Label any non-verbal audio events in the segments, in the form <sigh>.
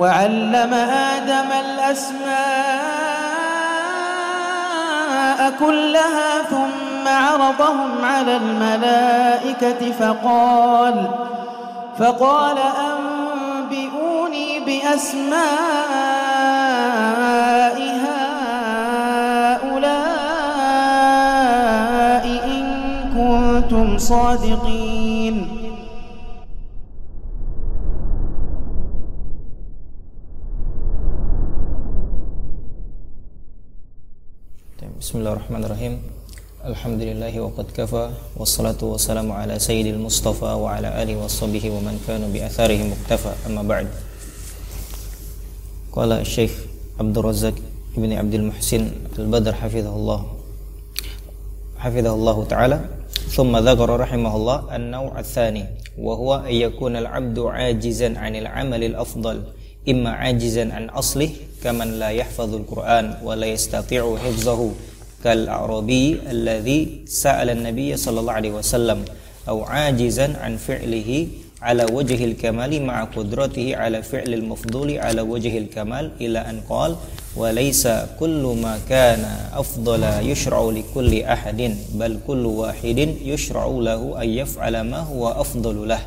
وعلم آدم الأسماء كلها ثم عرضهم على الملائكة فقال فقال أنبئوني بأسماء هؤلاء إن كنتم صادقين Bismillahirrahmanirrahim Alhamdulillahi wa qad kafa Wassalatu wassalamu ala sayyidil mustafa Wa ala alihi wa sahbihi wa man kanu bi atharihi muktafa Amma ba'd Qala Syekh Abdul Razak Ibn Abdul Muhsin Al-Badr Hafizahullah Hafizahullah Ta'ala ثم ذكر رحمه الله النوع الثاني وهو أن يكون العبد عاجزا عن العمل الأفضل إما عاجزا عن أصله كمن لا يحفظ القرآن ولا يستطيع حفظه كالعربي الذي سأل النبي صلى الله عليه وسلم أو عاجزا عن فعله على وجه الكمال مع قدرته على فعل المفضول على وجه الكمال إلى أن قال وليس كل ما كان أفضل يشرع لكل أحد بل كل واحد يشرع له أن يفعل ما هو أفضل له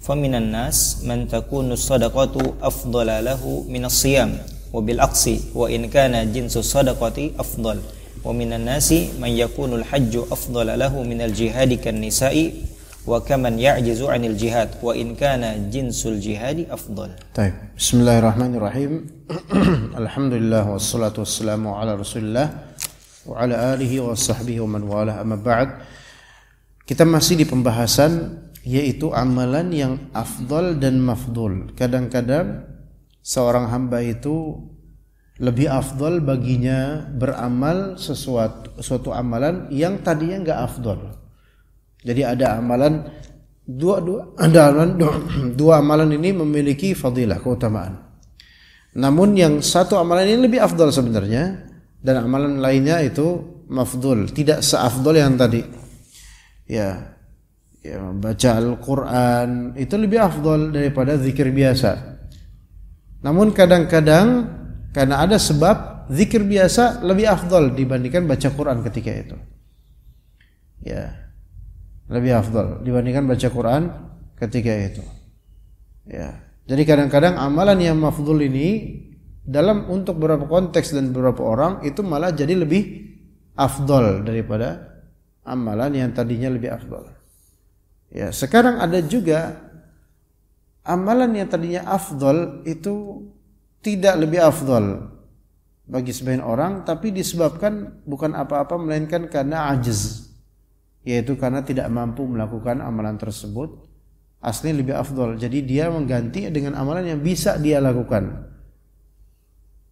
فمن الناس من تكون الصدقة أفضل له من الصيام وبالعكس وإن كان جنس الصدقة أفضل ومن الناس من يكون الحج أفضل له من الجهاد Bismillahirrahmanirrahim. <clears throat> Alhamdulillah wassalatu wassalamu ala Rasulillah wa ala alihi wa sahbihi wa man walah Kita masih di pembahasan yaitu amalan yang afdal dan mafdul. Kadang-kadang seorang hamba itu lebih afdol baginya beramal sesuatu suatu amalan yang tadinya nggak afdol. Jadi ada amalan dua dua ada amalan dua, <clears throat> dua amalan ini memiliki fadilah keutamaan. Namun yang satu amalan ini lebih afdol sebenarnya dan amalan lainnya itu mafdul, tidak seafdol yang tadi. Ya, ya baca Al-Qur'an itu lebih afdol daripada zikir biasa. Namun kadang-kadang karena ada sebab zikir biasa lebih afdol dibandingkan baca Quran ketika itu. Ya. Lebih afdol dibandingkan baca Quran ketika itu. Ya. Jadi kadang-kadang amalan yang mafdul ini dalam untuk beberapa konteks dan beberapa orang itu malah jadi lebih afdol daripada amalan yang tadinya lebih afdol. Ya, sekarang ada juga amalan yang tadinya afdol itu tidak lebih afdol bagi sebagian orang tapi disebabkan bukan apa-apa melainkan karena ajiz yaitu karena tidak mampu melakukan amalan tersebut asli lebih afdol jadi dia mengganti dengan amalan yang bisa dia lakukan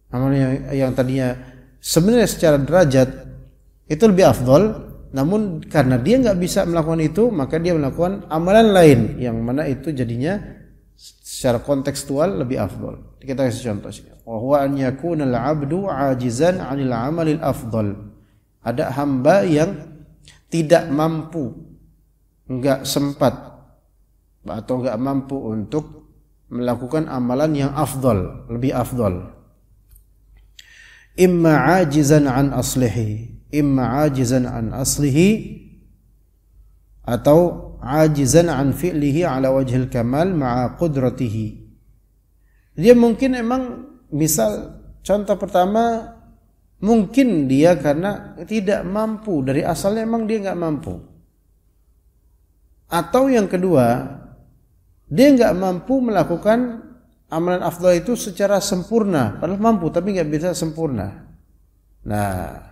amalan yang, yang tadinya sebenarnya secara derajat itu lebih afdol namun karena dia nggak bisa melakukan itu maka dia melakukan amalan lain yang mana itu jadinya secara kontekstual lebih afdol. Kita kasih contoh sih. Wa huwa an yakuna al-'abdu 'ajizan 'anil 'amalil afdol. Ada hamba yang tidak mampu, enggak sempat atau enggak mampu untuk melakukan amalan yang afdol, lebih afdol. Imma 'ajizan 'an aslihi, imma 'ajizan 'an aslihi atau ajizan an fi'lihi ala wajhil kamal ma'a qudratihi dia mungkin emang misal contoh pertama mungkin dia karena tidak mampu dari asalnya emang dia nggak mampu atau yang kedua dia nggak mampu melakukan amalan afdal itu secara sempurna padahal mampu tapi nggak bisa sempurna nah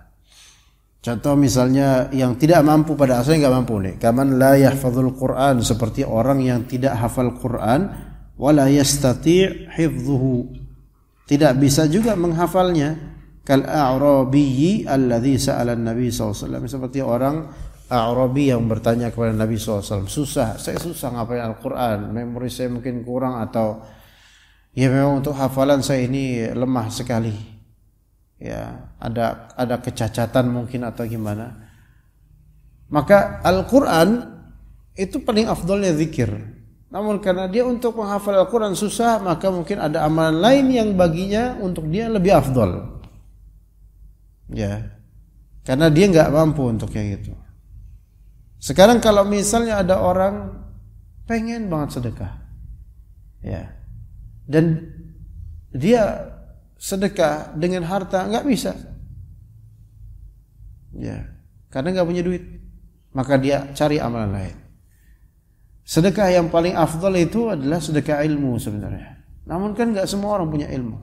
Contoh misalnya yang tidak mampu pada asalnya nggak mampu nih. Kaman la yahfadzul Quran seperti orang yang tidak hafal Quran wala yastati' hifdhuhu. Tidak bisa juga menghafalnya. Kal a'rabiyyi alladhi sa'ala Nabi SAW seperti orang Arabi yang bertanya kepada Nabi SAW susah, saya susah ngapain Al-Quran memori saya mungkin kurang atau ya memang untuk hafalan saya ini lemah sekali ya ada ada kecacatan mungkin atau gimana maka Al-Quran itu paling afdolnya zikir namun karena dia untuk menghafal Al-Quran susah maka mungkin ada amalan lain yang baginya untuk dia lebih afdol ya karena dia nggak mampu untuk yang itu sekarang kalau misalnya ada orang pengen banget sedekah ya dan dia sedekah dengan harta nggak bisa. Ya, karena nggak punya duit, maka dia cari amalan lain. Sedekah yang paling afdal itu adalah sedekah ilmu sebenarnya. Namun kan nggak semua orang punya ilmu.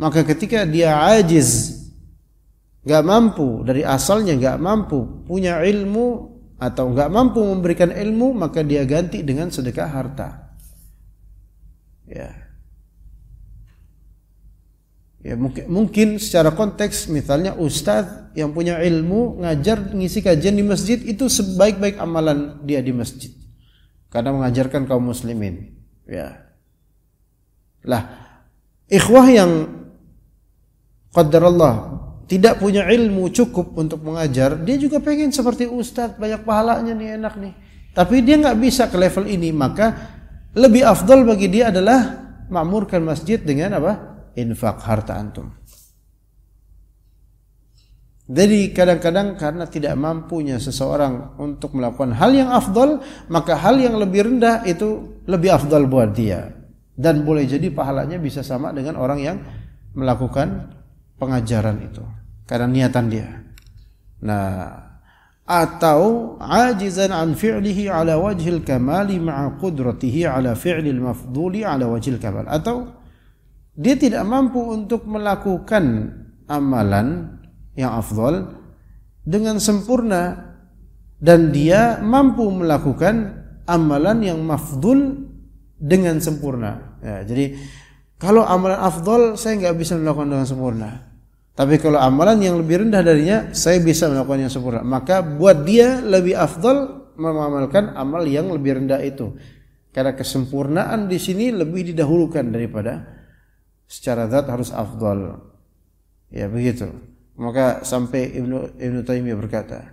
Maka ketika dia ajiz, nggak mampu dari asalnya nggak mampu punya ilmu atau nggak mampu memberikan ilmu maka dia ganti dengan sedekah harta. Ya, Ya, mungkin, mungkin secara konteks misalnya ustadz yang punya ilmu ngajar ngisi kajian di masjid itu sebaik-baik amalan dia di masjid karena mengajarkan kaum muslimin ya lah ikhwah yang qadarullah tidak punya ilmu cukup untuk mengajar dia juga pengen seperti ustadz banyak pahalanya nih enak nih tapi dia nggak bisa ke level ini maka lebih afdol bagi dia adalah makmurkan masjid dengan apa infak harta antum. Jadi kadang-kadang karena tidak mampunya seseorang untuk melakukan hal yang afdol, maka hal yang lebih rendah itu lebih afdol buat dia. Dan boleh jadi pahalanya bisa sama dengan orang yang melakukan pengajaran itu. Karena niatan dia. Nah, atau ajizan an fi'lihi ala wajhil kamali ma'a qudratihi ala fi'lil mafduli ala wajhil kamal. Atau dia tidak mampu untuk melakukan amalan yang afdol dengan sempurna dan dia mampu melakukan amalan yang mafdul dengan sempurna. Ya, jadi kalau amalan afdol saya nggak bisa melakukan dengan sempurna. Tapi kalau amalan yang lebih rendah darinya saya bisa melakukan yang sempurna. Maka buat dia lebih afdol mengamalkan amal yang lebih rendah itu. Karena kesempurnaan di sini lebih didahulukan daripada secara zat harus afdal. Ya begitu. Maka sampai Ibnu Ibnu Taimiyah berkata,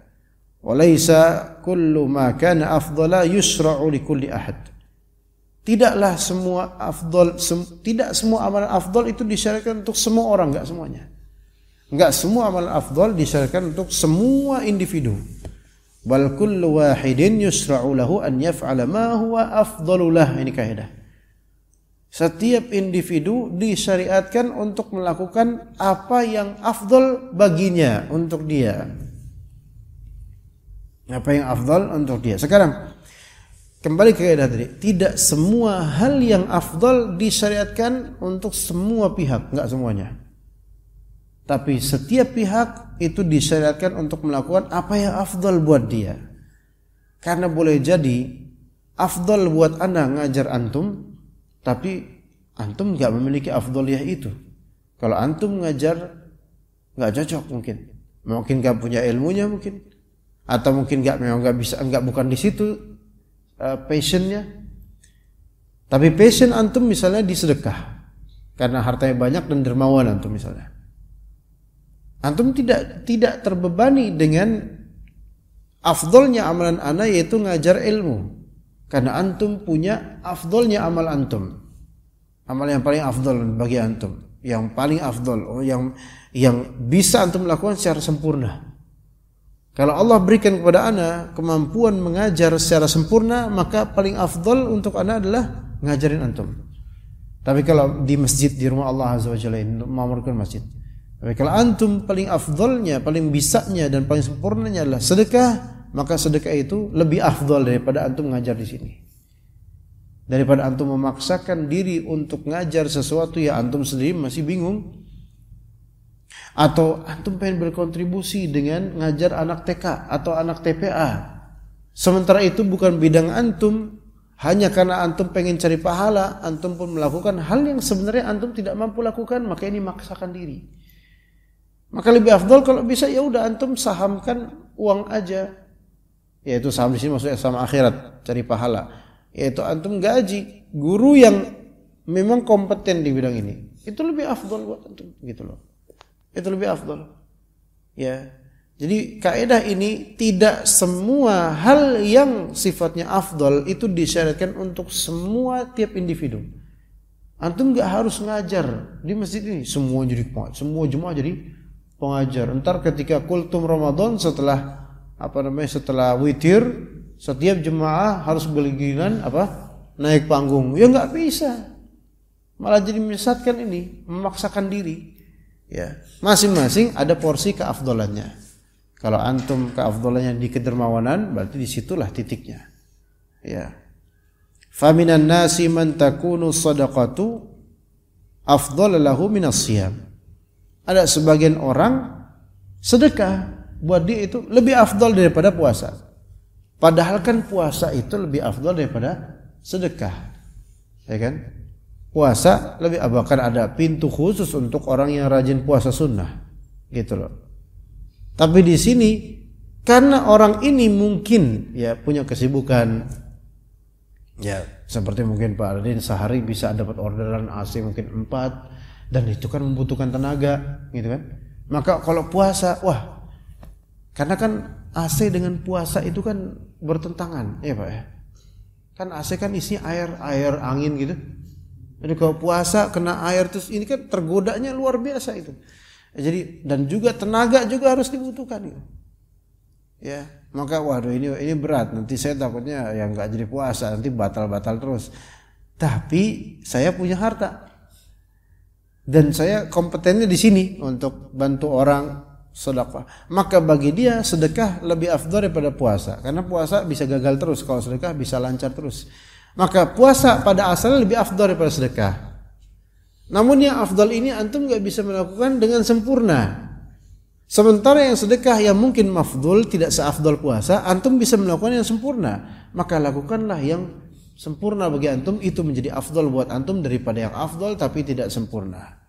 "Walaisa kullu ma kana afdala yusra'u li kulli ahad." Tidaklah semua afdal sem, tidak semua amalan afdal itu disyaratkan untuk semua orang, enggak semuanya. Enggak semua amalan afdal disyaratkan untuk semua individu. Bal kullu wahidin yusra'u lahu an yaf'ala ma huwa afdalu lah ini kaidah. Setiap individu disyariatkan untuk melakukan apa yang afdol baginya untuk dia. Apa yang afdol untuk dia. Sekarang kembali ke kaidah tadi, tidak semua hal yang afdol disyariatkan untuk semua pihak, nggak semuanya. Tapi setiap pihak itu disyariatkan untuk melakukan apa yang afdol buat dia. Karena boleh jadi afdol buat anda ngajar antum, tapi antum nggak memiliki afdoliyah itu. Kalau antum ngajar nggak cocok mungkin. Mungkin nggak punya ilmunya mungkin. Atau mungkin nggak memang nggak bisa nggak bukan di situ uh, passionnya. Tapi passion antum misalnya disedekah karena hartanya banyak dan dermawan antum misalnya. Antum tidak tidak terbebani dengan afdolnya amalan ana yaitu ngajar ilmu. Karena antum punya afdolnya amal antum. Amal yang paling afdol bagi antum. Yang paling afdol. Oh, yang yang bisa antum lakukan secara sempurna. Kalau Allah berikan kepada anak kemampuan mengajar secara sempurna, maka paling afdol untuk anak adalah ngajarin antum. Tapi kalau di masjid di rumah Allah Azza wa Jalla ini masjid. Tapi kalau antum paling afdolnya, paling bisanya dan paling sempurnanya adalah sedekah, maka sedekah itu lebih afdol daripada antum mengajar di sini. Daripada antum memaksakan diri untuk ngajar sesuatu ya antum sendiri masih bingung. Atau antum pengen berkontribusi dengan ngajar anak TK atau anak TPA. Sementara itu bukan bidang antum, hanya karena antum pengen cari pahala, antum pun melakukan hal yang sebenarnya antum tidak mampu lakukan, maka ini maksakan diri. Maka lebih afdol kalau bisa ya udah antum sahamkan uang aja yaitu saham di sini maksudnya saham akhirat cari pahala yaitu antum gaji guru yang memang kompeten di bidang ini itu lebih afdol buat antum gitu loh itu lebih afdol ya jadi kaidah ini tidak semua hal yang sifatnya afdol itu disyaratkan untuk semua tiap individu. Antum nggak harus ngajar di masjid ini semua jadi semua jemaah jadi pengajar. Ntar ketika kultum Ramadan setelah apa namanya setelah witir setiap jemaah harus bergiliran apa naik panggung ya nggak bisa malah jadi menyesatkan ini memaksakan diri ya masing-masing ada porsi keafdolannya kalau antum keafdolannya di kedermawanan berarti disitulah titiknya ya faminan nasi man takunu sadaqatu afdol lahu minas ada sebagian orang sedekah buat dia itu lebih afdol daripada puasa. Padahal kan puasa itu lebih afdol daripada sedekah. Ya kan? Puasa lebih bahkan ada pintu khusus untuk orang yang rajin puasa sunnah. Gitu loh. Tapi di sini karena orang ini mungkin ya punya kesibukan ya seperti mungkin Pak Ardin sehari bisa dapat orderan AC mungkin 4 dan itu kan membutuhkan tenaga gitu kan. Maka kalau puasa, wah karena kan AC dengan puasa itu kan bertentangan, ya Pak ya. Kan AC kan isinya air, air, angin gitu. Jadi kalau puasa kena air terus ini kan tergodanya luar biasa itu. Jadi dan juga tenaga juga harus dibutuhkan gitu. Ya, maka waduh ini ini berat. Nanti saya takutnya yang nggak jadi puasa, nanti batal-batal terus. Tapi saya punya harta. Dan saya kompetennya di sini untuk bantu orang sedekah. Maka bagi dia sedekah lebih afdol daripada puasa. Karena puasa bisa gagal terus, kalau sedekah bisa lancar terus. Maka puasa pada asalnya lebih afdol daripada sedekah. Namun yang afdol ini antum gak bisa melakukan dengan sempurna. Sementara yang sedekah yang mungkin mafdul tidak seafdol puasa, antum bisa melakukan yang sempurna. Maka lakukanlah yang sempurna bagi antum itu menjadi afdol buat antum daripada yang afdol tapi tidak sempurna.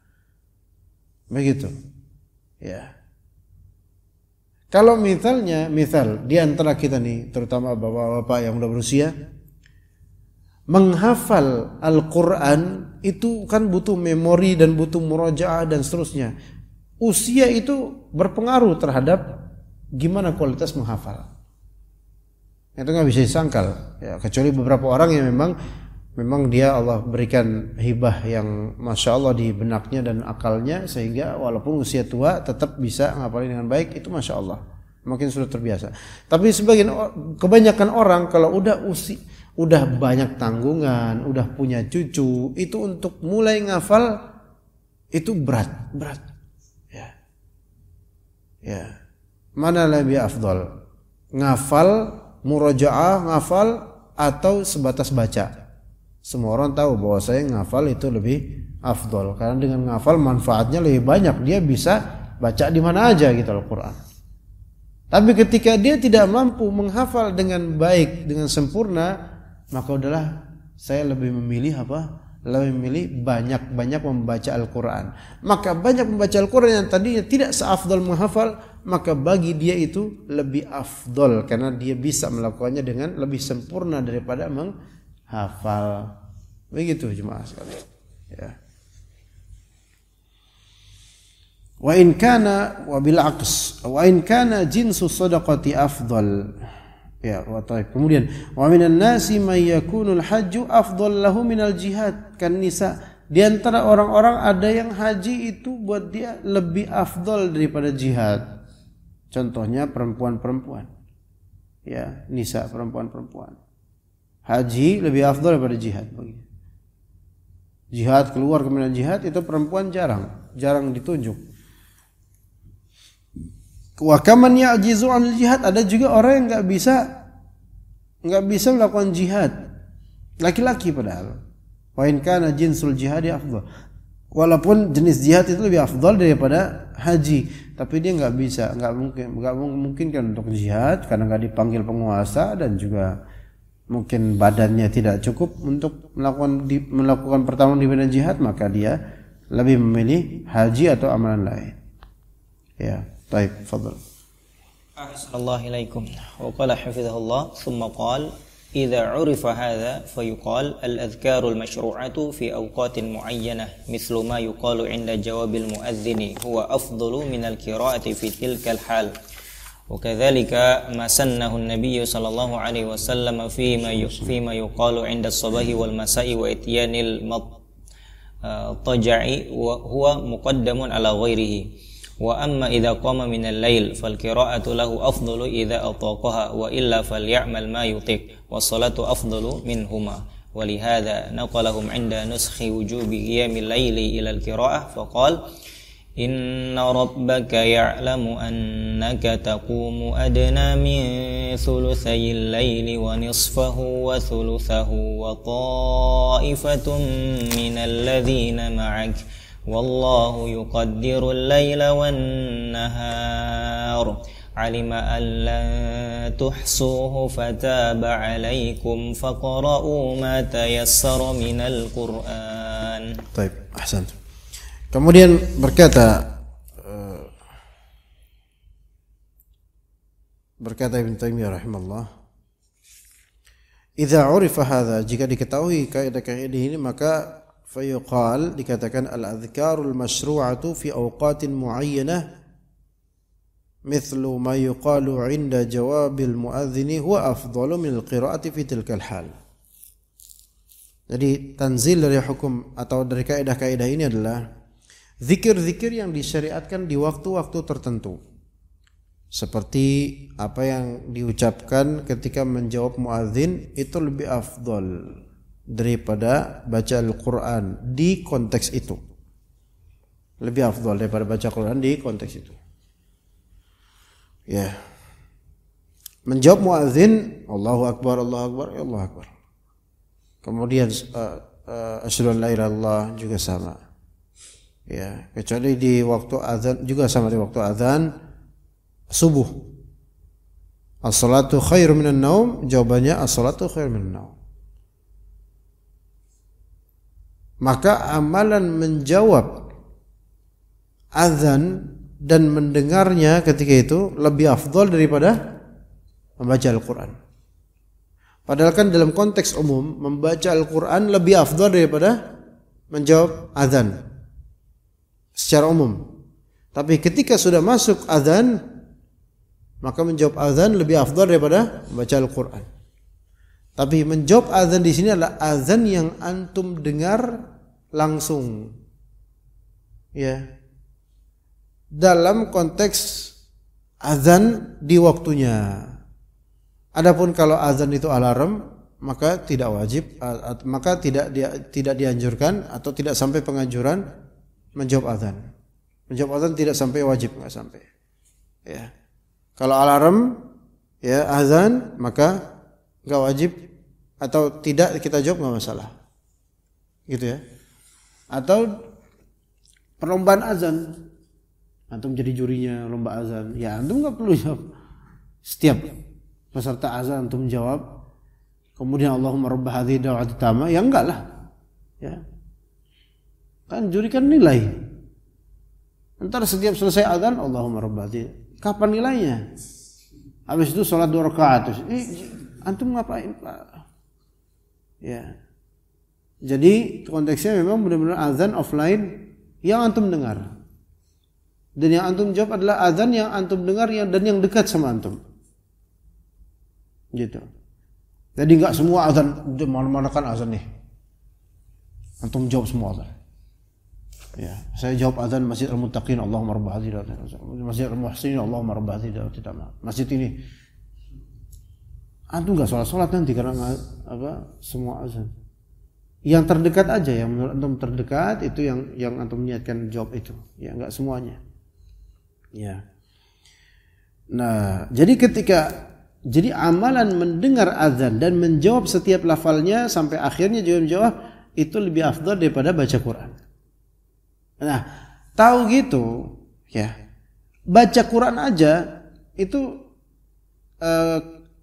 Begitu. Ya. Kalau misalnya, misal di antara kita nih, terutama bapak-bapak yang udah berusia, menghafal Al-Quran itu kan butuh memori dan butuh murajaah dan seterusnya. Usia itu berpengaruh terhadap gimana kualitas menghafal. Itu nggak bisa disangkal, ya, kecuali beberapa orang yang memang memang dia Allah berikan hibah yang masya Allah di benaknya dan akalnya sehingga walaupun usia tua tetap bisa ngapalin dengan baik itu masya Allah makin sudah terbiasa tapi sebagian kebanyakan orang kalau udah usi udah banyak tanggungan udah punya cucu itu untuk mulai ngafal itu berat berat ya ya mana lebih afdol ngafal murojaah ngafal atau sebatas baca semua orang tahu bahwa saya ngafal itu lebih afdol karena dengan ngafal manfaatnya lebih banyak. Dia bisa baca di mana aja gitu Al-Qur'an. Tapi ketika dia tidak mampu menghafal dengan baik, dengan sempurna, maka udahlah saya lebih memilih apa? lebih memilih banyak-banyak membaca Al-Quran. Maka banyak membaca Al-Quran yang tadinya tidak seafdol menghafal, maka bagi dia itu lebih afdol karena dia bisa melakukannya dengan lebih sempurna daripada meng hafal begitu jemaah sekalian ya wa in kana wa bil aqs wa in kana jinsu sadaqati afdal ya wa taib. kemudian wa minan nasi may yakunu al hajj afdal lahu min al jihad kan nisa di antara orang-orang ada yang haji itu buat dia lebih afdol daripada jihad. Contohnya perempuan-perempuan. Ya, nisa perempuan-perempuan haji lebih afdol daripada jihad jihad keluar kemudian jihad itu perempuan jarang jarang ditunjuk wakaman ya'jizu an jihad ada juga orang yang nggak bisa nggak bisa melakukan jihad laki-laki padahal wain kana jinsul jihad ya afdol. walaupun jenis jihad itu lebih afdol daripada haji tapi dia nggak bisa nggak mungkin nggak memungkinkan untuk jihad karena nggak dipanggil penguasa dan juga mungkin badannya tidak cukup untuk melakukan di, melakukan pertarungan di medan jihad maka dia lebih memilih haji atau amalan lain. Ya, baik, fadl Allah ilaikum. Wa qala hafizahullah thumma qala إذا عرف هذا فيقال الأذكار المشروعة في أوقات معينة مثل ما يقال عند جواب المؤذن هو أفضل من القراءة في تلك الحال وكذلك ما سنه النبي صلى الله عليه وسلم فيما فيما يقال عند الصباح والمساء وإتيان المضطجع وهو مقدم على غيره وأما إذا قام من الليل فالقراءة له أفضل إذا أطاقها وإلا فليعمل ما يطيق والصلاة أفضل منهما ولهذا نقلهم عند نسخ وجوب قيام الليل إلى القراءة فقال إن ربك يعلم أنك تقوم أدنى من ثلثي الليل ونصفه وثلثه وطائفة من الذين معك والله يقدر الليل والنهار علم أن لن تحصوه فتاب عليكم فقرأوا ما تيسر من القرآن طيب أحسنت Kemudian berkata eh, berkata Ibn Taimiyah rahimahullah Idza urifa hadha jika diketahui kaidah-kaidah ini maka fayuqal dikatakan al-adhkarul masyru'atu fi awqatin muayyanah mithlu ma yuqalu 'inda jawabil muadzini huwa afdalu min al-qira'ati fi tilkal hal Jadi tanzil dari hukum atau dari kaidah-kaidah ini adalah Zikir-zikir yang disyariatkan di waktu-waktu tertentu. Seperti apa yang diucapkan ketika menjawab muadzin itu lebih afdol daripada baca Al-Quran di konteks itu. Lebih afdol daripada baca Al-Quran di konteks itu. Ya. Menjawab muadzin Allahu Akbar, Allahu Akbar, ya Allahu Akbar. Kemudian uh, uh, asyhadu an juga sama ya kecuali di waktu azan juga sama di waktu azan subuh as-salatu khairu minan naum jawabannya as-salatu khairu minan naum maka amalan menjawab azan dan mendengarnya ketika itu lebih afdol daripada membaca Al-Quran. Padahal kan dalam konteks umum membaca Al-Quran lebih afdol daripada menjawab azan secara umum. Tapi ketika sudah masuk azan maka menjawab azan lebih afdal daripada membaca Al-Qur'an. Tapi menjawab azan di sini adalah azan yang antum dengar langsung. Ya. Dalam konteks azan di waktunya. Adapun kalau azan itu alarm, maka tidak wajib maka tidak dia, tidak dianjurkan atau tidak sampai penganjuran menjawab azan. Menjawab azan tidak sampai wajib, nggak sampai. Ya. Kalau alarm ya azan maka nggak wajib atau tidak kita jawab nggak masalah. Gitu ya. Atau perlombaan azan antum jadi jurinya lomba azan ya antum nggak perlu jawab setiap peserta azan antum jawab kemudian Allahumma rabb hadhihi da'wati tama ya enggak lah ya Kan juri kan nilai. Ntar setiap selesai adzan Allahumma rabbati. Kapan nilainya? Habis itu sholat dua rakaat. Eh, antum ngapain pak? Ya. Jadi konteksnya memang benar-benar azan offline yang antum dengar. Dan yang antum jawab adalah azan yang antum dengar yang dan yang dekat sama antum. Gitu. Jadi nggak semua azan, mana-mana kan azan nih. Antum jawab semua azan. Ya, saya jawab azan Masjid Al Muttaqin Allahumma rabb hadhihi Masjid Al Muhsin Allahumma rabb hadhihi masjid ini. Antum ah, nggak sholat-sholat nanti karena apa semua azan. Yang terdekat aja yang menurut antum terdekat itu yang yang antum niatkan jawab itu. Ya nggak semuanya. Ya. Nah, jadi ketika jadi amalan mendengar azan dan menjawab setiap lafalnya sampai akhirnya juga menjawab itu lebih afdal daripada baca Quran. Nah, tahu gitu ya. Baca Quran aja itu uh,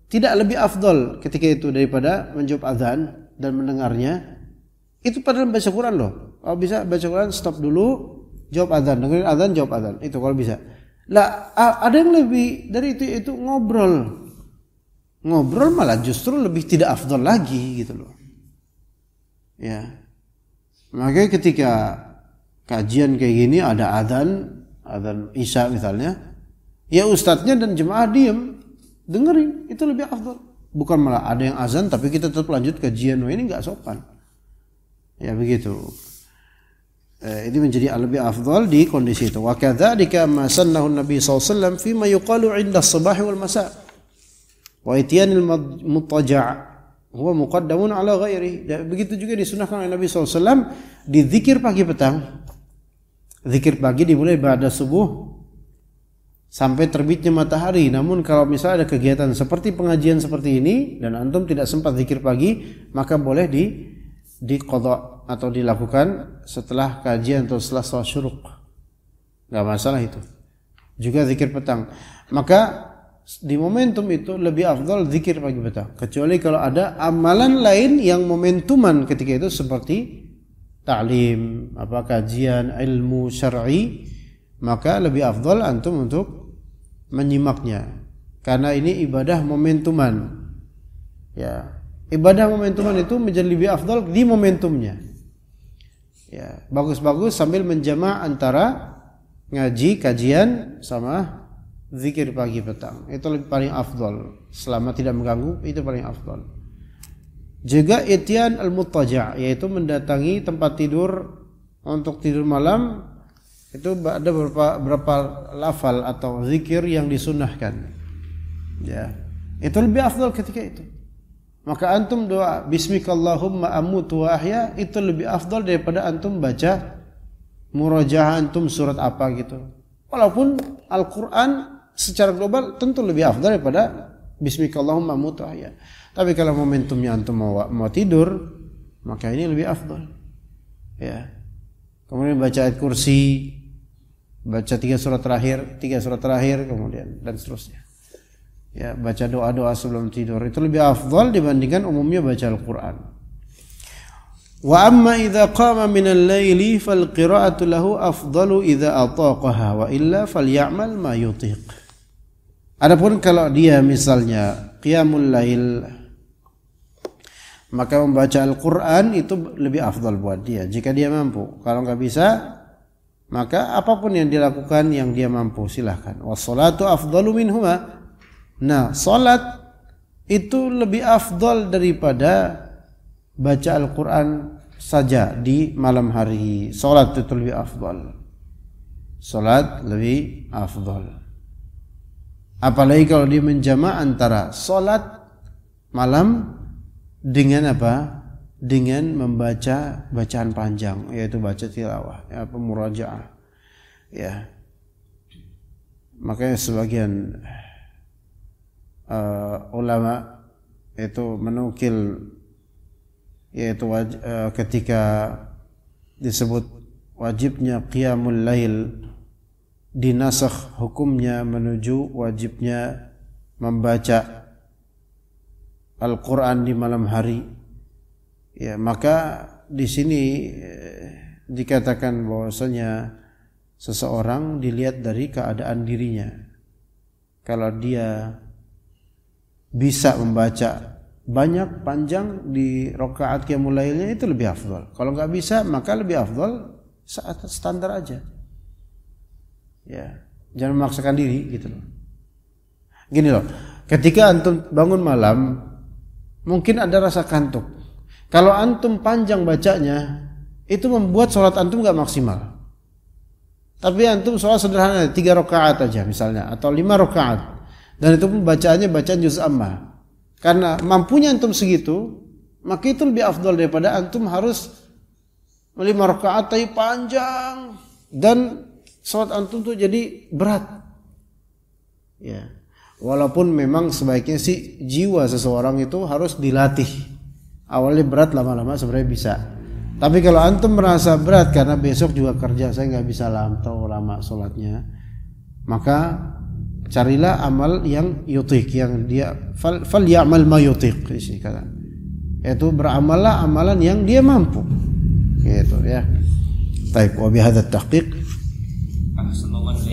tidak lebih afdol ketika itu daripada menjawab azan dan mendengarnya. Itu padahal baca Quran loh. Kalau bisa baca Quran stop dulu, jawab azan, dengerin azan, jawab azan. Itu kalau bisa. Lah ada yang lebih dari itu itu ngobrol. Ngobrol malah justru lebih tidak afdol lagi gitu loh. Ya. Makanya ketika kajian kayak gini ada adzan, adzan Isya misalnya, ya ustadznya dan jemaah diem dengerin itu lebih afdal. Bukan malah ada yang azan tapi kita tetap lanjut kajian. ini nggak sopan. Ya begitu. Eh, ini menjadi lebih afdal di kondisi itu. Wa kadzalika ma sannahu Nabi wasallam fi ma yuqalu 'inda as-subah wal masa. Wa ityanil mutaja' huwa muqaddamun ala ghairi. Begitu juga disunahkan oleh Nabi sallallahu alaihi wasallam di zikir pagi petang zikir pagi dimulai pada subuh sampai terbitnya matahari. Namun kalau misalnya ada kegiatan seperti pengajian seperti ini dan antum tidak sempat zikir pagi, maka boleh di dikodok atau dilakukan setelah kajian atau setelah sholat syuruk. Gak masalah itu. Juga zikir petang. Maka di momentum itu lebih afdol zikir pagi petang. Kecuali kalau ada amalan lain yang momentuman ketika itu seperti ta'lim, apa kajian ilmu syar'i, maka lebih afdol antum untuk menyimaknya. Karena ini ibadah momentuman. Ya, ibadah momentuman itu menjadi lebih afdol di momentumnya. Ya, bagus-bagus sambil menjama antara ngaji, kajian sama zikir pagi petang. Itu lebih paling afdol. Selama tidak mengganggu itu paling afdol. Juga etian al-muttaja yaitu mendatangi tempat tidur untuk tidur malam itu ada beberapa berapa lafal atau zikir yang disunahkan. Ya. Itu lebih afdal ketika itu. Maka antum doa bismikallahumma amutu wa ahya itu lebih afdal daripada antum baca murajah antum surat apa gitu. Walaupun Al-Qur'an secara global tentu lebih afdal daripada Bismikallahumma mutahya. Tapi kalau momentumnya antum mau, mau tidur, maka ini lebih afdal. Ya. Kemudian baca ayat kursi, baca tiga surat terakhir, tiga surat terakhir kemudian dan seterusnya. Ya, baca doa-doa sebelum tidur itu lebih afdal dibandingkan umumnya baca Al-Qur'an. Wa amma idza qama min al-laili fal qira'atu lahu afdalu idza ataqaha wa illa falyamal ma yutiq. Adapun kalau dia misalnya qiyamul lail maka membaca Al-Quran itu lebih afdal buat dia jika dia mampu. Kalau nggak bisa maka apapun yang dilakukan yang dia mampu silahkan. Wassalatu afdalu minhuma. Nah, salat itu lebih afdal daripada baca Al-Quran saja di malam hari. Salat itu lebih afdal. Salat lebih afdal. Apalagi kalau dia menjama antara solat malam dengan apa? Dengan membaca bacaan panjang yaitu baca tilawah, ya, pemurajaah. Ya. Makanya sebagian uh, ulama itu menukil yaitu uh, ketika disebut wajibnya qiyamul lail dinasakh hukumnya menuju wajibnya membaca Al-Qur'an di malam hari. Ya, maka di sini eh, dikatakan bahwasanya seseorang dilihat dari keadaan dirinya. Kalau dia bisa membaca banyak panjang di rokaat yang mulainya itu lebih afdol. Kalau nggak bisa maka lebih afdol saat standar aja. Ya, jangan memaksakan diri gitu loh. Gini loh, ketika antum bangun malam mungkin ada rasa kantuk. Kalau antum panjang bacanya itu membuat sholat antum gak maksimal. Tapi antum sholat sederhana tiga rakaat aja misalnya atau lima rakaat dan itu pun bacaannya bacaan juz amma. Karena mampunya antum segitu, maka itu lebih afdol daripada antum harus lima rakaat tapi panjang dan sholat antum tuh jadi berat. Ya. Walaupun memang sebaiknya si jiwa seseorang itu harus dilatih. Awalnya berat lama-lama sebenarnya bisa. Tapi kalau antum merasa berat karena besok juga kerja saya nggak bisa lama lama sholatnya, maka carilah amal yang yutik yang dia fal, fal ya'mal ma yutik Itu kata. beramallah amalan yang dia mampu. Gitu ya. Baik, wa bihadza tahqiq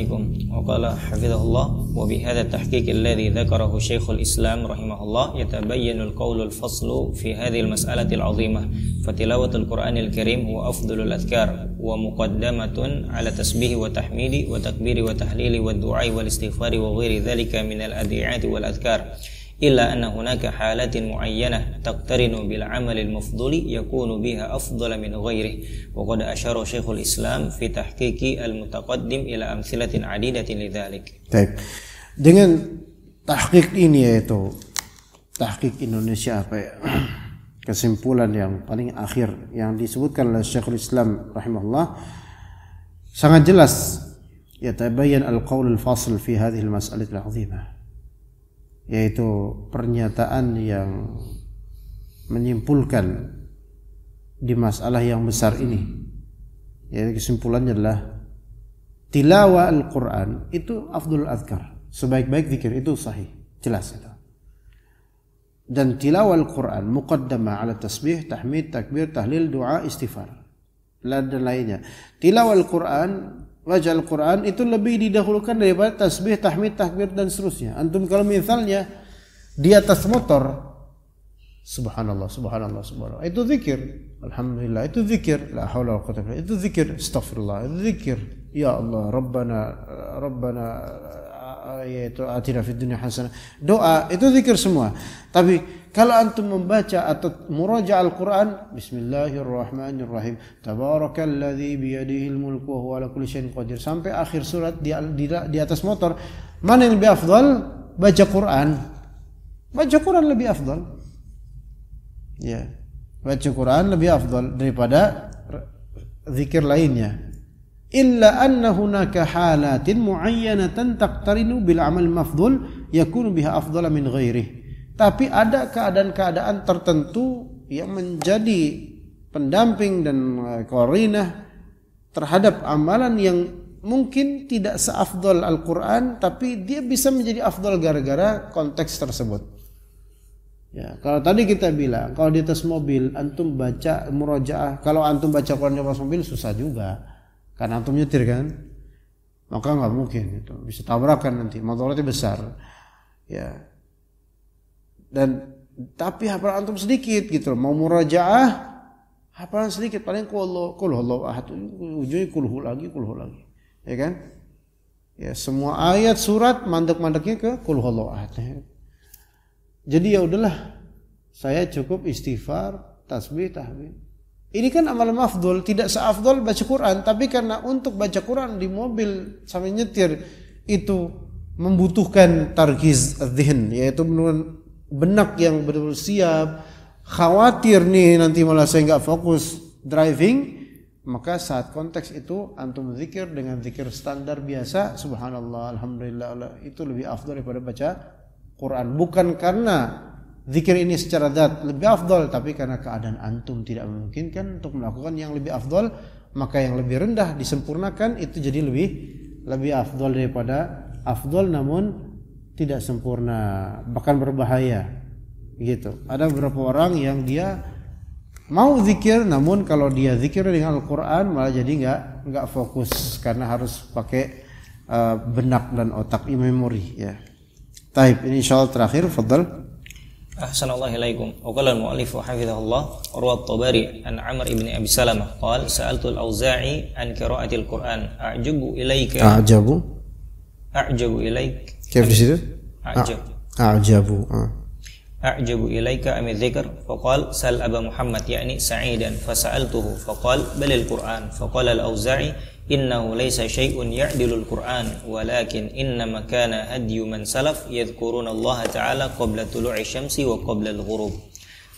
عليكم وقال حفظه الله وبهذا التحقيق الذي ذكره شيخ الإسلام رحمه الله يتبين القول الفصل في هذه المسألة العظيمة فتلاوة القرآن الكريم هو أفضل الأذكار ومقدمة على تسبيح وتحميد وتكبير وتحليل والدعاء والاستغفار وغير ذلك من الأدعيات والأذكار إلا أن هناك حالات معينة تقترن بالعمل المفضل يكون بها أفضل من غيره وقد أشار شيخ الإسلام في تحقيق المتقدم إلى أمثلة عديدة لذلك طيب dengan tahqiq ini yaitu tahqiq Indonesia apa ya? kesimpulan yang paling akhir yang disebutkan oleh Syekhul Islam rahimahullah sangat jelas ya tabayyan al-qaul al-fasl fi hadhihi al-mas'alah al-'azimah yaitu pernyataan yang menyimpulkan di masalah yang besar ini yaitu kesimpulannya adalah tilawa Al-Quran itu afdul adhkar sebaik-baik zikir itu sahih jelas itu dan tilawah Al-Quran Muqaddama ala tasbih, tahmid, takbir, tahlil, doa, istighfar dan lainnya tilawah Al-Quran baca Al-Quran itu lebih didahulukan daripada tasbih, tahmid, takbir dan seterusnya. Antum kalau misalnya di atas motor, subhanallah, subhanallah, subhanallah, itu zikir, alhamdulillah, itu zikir, la haula wa quwwata itu zikir, astaghfirullah, itu zikir, ya Allah, Rabbana, Rabbana, yaitu atina fid dunya hasanah. Doa itu zikir semua. Tapi kalau antum membaca atau muraja Al-Qur'an bismillahirrahmanirrahim tabarakalladzi biyadihil mulku wa huwa ala kulli syai'in qadir sampai akhir surat di, di, di atas motor. Mana yang lebih afdal? Baca Quran. Baca Quran lebih afdal. Ya. Baca Quran lebih afdal daripada zikir lainnya illa anna hunaka halatin muayyanatan taqtarinu bil amal mafdhul yakunu biha afdhala min ghairih tapi ada keadaan-keadaan tertentu yang menjadi pendamping dan eh, korinah terhadap amalan yang mungkin tidak seafdol Al-Quran tapi dia bisa menjadi afdol gara-gara konteks tersebut ya kalau tadi kita bilang kalau di atas mobil antum baca murojaah kalau antum baca Quran di atas mobil susah juga karena antum nyetir kan, maka nggak mungkin itu bisa tabrakan nanti, motornya besar. Ya. Dan tapi hafalan antum sedikit gitu, mau murajaah hafalan sedikit paling kulhu kulhu Allah ahad ujungnya kulhu lagi kulhu lagi ya kan ya semua ayat surat mandek-mandeknya ke kulhu Allah ahad jadi ya udahlah saya cukup istighfar tasbih tahmid ini kan amal mafdul, tidak seafdol baca Quran, tapi karena untuk baca Quran di mobil sambil nyetir itu membutuhkan targiz dhihin, yaitu benak yang betul-betul siap, khawatir nih nanti malah saya nggak fokus driving, maka saat konteks itu antum zikir dengan zikir standar biasa, subhanallah, alhamdulillah, itu lebih afdol daripada baca Quran. Bukan karena zikir ini secara zat lebih afdol tapi karena keadaan antum tidak memungkinkan untuk melakukan yang lebih afdol maka yang lebih rendah disempurnakan itu jadi lebih lebih afdol daripada afdol namun tidak sempurna bahkan berbahaya gitu ada beberapa orang yang dia mau zikir namun kalau dia zikir dengan Al-Qur'an malah jadi nggak nggak fokus karena harus pakai uh, benak dan otak memori ya. Taib ini Allah terakhir Fadl. أحسن الله إليكم وقال المؤلف حفظه الله روى الطبري عن عمر بن أبي سلمة قال سألت الأوزاعي عن قراءة القرآن أعجب إليك أعجب أعجب إليك كيف يصير؟ أعجب أعجب أعجب إليك أم الذكر فقال سأل أبا محمد يعني سعيدا فسألته فقال بل القرآن فقال الأوزاعي إنه ليس شيء يعدل القرآن ولكن إنما كان هدي من سلف يذكرون الله تعالى قبل طلوع الشمس وقبل الغروب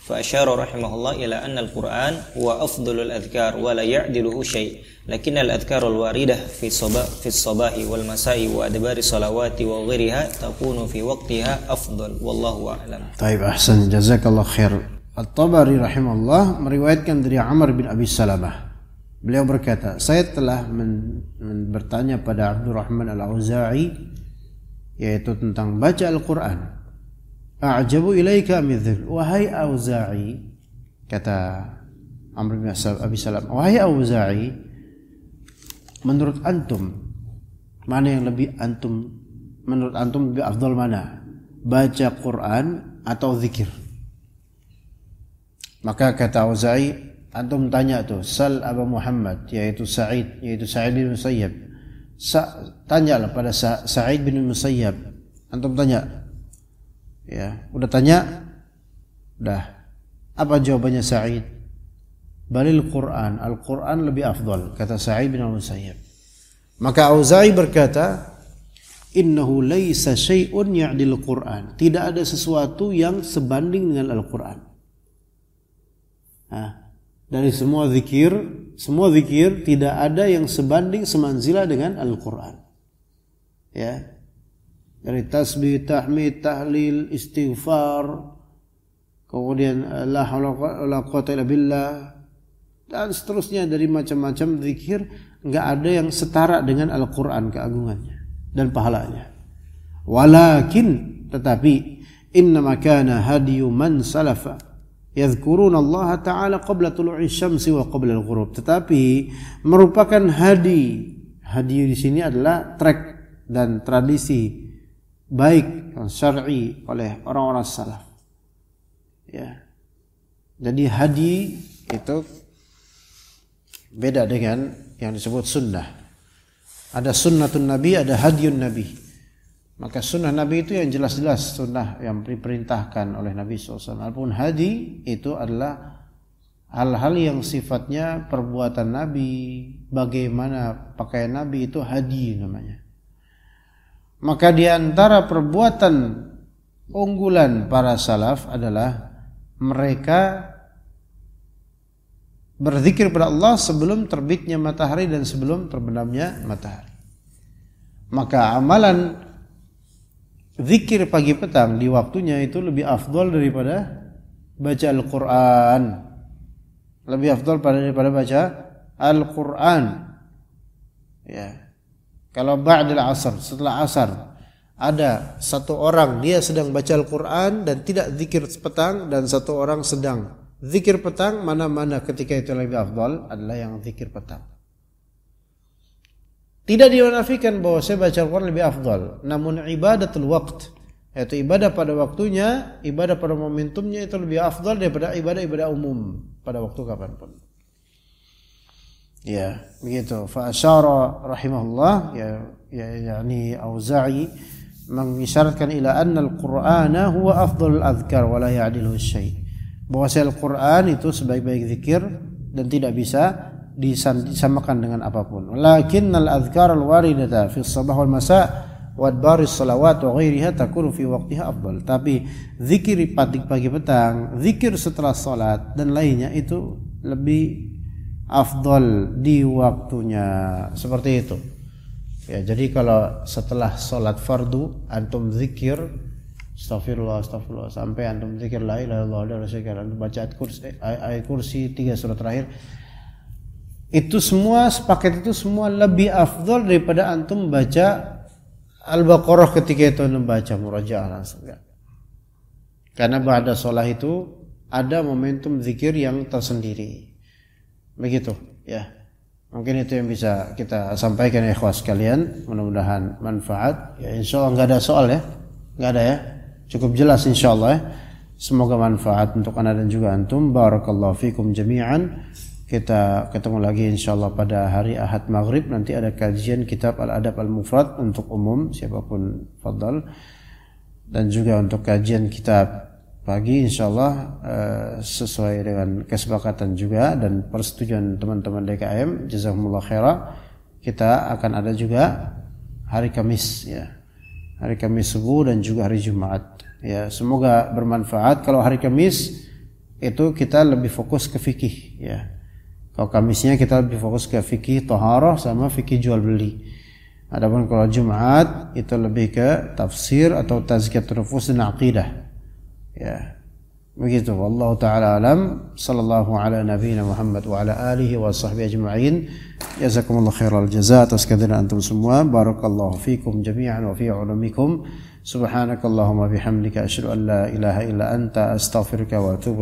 فأشار رحمه الله إلى أن القرآن هو أفضل الأذكار ولا يعدله شيء لكن الأذكار الواردة في الصباح, في الصباح والمساء وأدبار الصلوات وغيرها تكون في وقتها أفضل والله أعلم طيب أحسن جزاك الله خير الطبري رحمه الله meriwayatkan dari عمر بن أبي سلامة Beliau berkata, saya telah men, men, bertanya pada Abdurrahman Al-Auza'i yaitu tentang baca Al-Qur'an. A'jabu ilaika min Wahai Auza'i, kata Amr bin Abi Salam, wahai Auza'i, menurut antum mana yang lebih antum menurut antum lebih afdal mana? Baca Quran atau zikir? Maka kata Auza'i, antum tanya tuh sal Abu Muhammad yaitu Sa'id yaitu Sa'id bin Musayyab Sa, lah pada Sa, Sa'id bin Musayyab antum tanya ya udah tanya udah apa jawabannya Sa'id balil Quran Al Quran lebih afdal kata Sa'id bin Musayyab maka Auza'i berkata innahu laisa syai'un ya'dil Qur'an. Tidak ada sesuatu yang sebanding dengan Al-Qur'an. Nah, dari semua zikir, semua zikir tidak ada yang sebanding semanzilah dengan Al-Qur'an. Ya. Dari tasbih, tahmid, tahlil, istighfar, kemudian eh, la haula wala billah dan seterusnya dari macam-macam zikir nggak ada yang setara dengan Al-Qur'an keagungannya dan pahalanya. Walakin tetapi inna hadiyu man salafa yadhkuruna Allah taala qabla tulu'i syamsi wa qabla al-ghurub tetapi merupakan hadi hadi di sini adalah trek dan tradisi baik dan syar'i oleh orang-orang salaf ya jadi hadi itu beda dengan yang disebut sunnah ada sunnatun nabi ada hadiyun nabi maka sunnah Nabi itu yang jelas-jelas sunnah yang diperintahkan oleh Nabi SAW. Alpun hadi itu adalah hal-hal yang sifatnya perbuatan Nabi, bagaimana pakaian Nabi itu hadi namanya. Maka di antara perbuatan unggulan para salaf adalah mereka berzikir kepada Allah sebelum terbitnya matahari dan sebelum terbenamnya matahari. Maka amalan zikir pagi petang di waktunya itu lebih afdol daripada baca Al-Quran lebih afdol daripada baca Al-Quran ya kalau ba'dal asar setelah asar ada satu orang dia sedang baca Al-Quran dan tidak zikir petang dan satu orang sedang zikir petang mana-mana ketika itu lebih afdol adalah yang zikir petang tidak dimanafikan bahwa saya baca Al-Quran lebih afdal. Namun ibadatul waqt. Yaitu ibadah pada waktunya, ibadah pada momentumnya itu lebih afdal daripada ibadah-ibadah umum. Pada waktu kapanpun. Ya, begitu. Fa'asyara rahimahullah, ya, ya, yakni Auza'i, mengisyaratkan ila anna al-Qur'ana huwa al azkar wa la ya'dilu syai'. Bahwa Al-Qur'an itu sebaik-baik zikir dan tidak bisa disamakan dengan apapun. al azkar al waridah fi sabah wal masa baris salawat wa ghairiha takunu fi waktiha afdal. Tapi zikir pagi pagi petang, zikir setelah salat dan lainnya itu lebih afdal di waktunya seperti itu. Ya, jadi kalau setelah salat fardu antum zikir Astaghfirullah, astaghfirullah sampai antum zikir la ilaha illallah dan baca ayat kursi, ayat kursi tiga surat terakhir itu semua sepaket itu semua lebih afdol daripada antum baca Al-Baqarah ketika itu membaca murajaah langsung Karena pada sholat itu ada momentum zikir yang tersendiri. Begitu ya. Mungkin itu yang bisa kita sampaikan ya ikhwas kalian Mudah-mudahan manfaat. Ya insya Allah nggak ada soal ya. Nggak ada ya. Cukup jelas insya Allah ya. Semoga manfaat untuk anda dan juga antum. Barakallahu fikum jami'an kita ketemu lagi insya Allah pada hari Ahad Maghrib nanti ada kajian kitab Al-Adab Al-Mufrad untuk umum siapapun fadal dan juga untuk kajian kitab pagi insya Allah eh, sesuai dengan kesepakatan juga dan persetujuan teman-teman DKM jazakumullah khairah kita akan ada juga hari Kamis ya hari Kamis subuh dan juga hari Jumat ya semoga bermanfaat kalau hari Kamis itu kita lebih fokus ke fikih ya kalau Kamisnya kita lebih fokus ke fikih toharoh sama fikih jual beli. Adapun kalau Jumat itu lebih ke tafsir atau tazkiyat nufus dan aqidah. Ya. Begitu. Wallahu taala alam. Sallallahu ala nabiyina Muhammad wa ala alihi wa sahbihi ajma'in. Jazakumullah khairal Al atas kehadiran antum semua. Barakallahu fikum jami'an wa fi ulumikum. Subhanakallahumma bihamdika asyhadu an la ilaha illa anta astaghfiruka wa atubu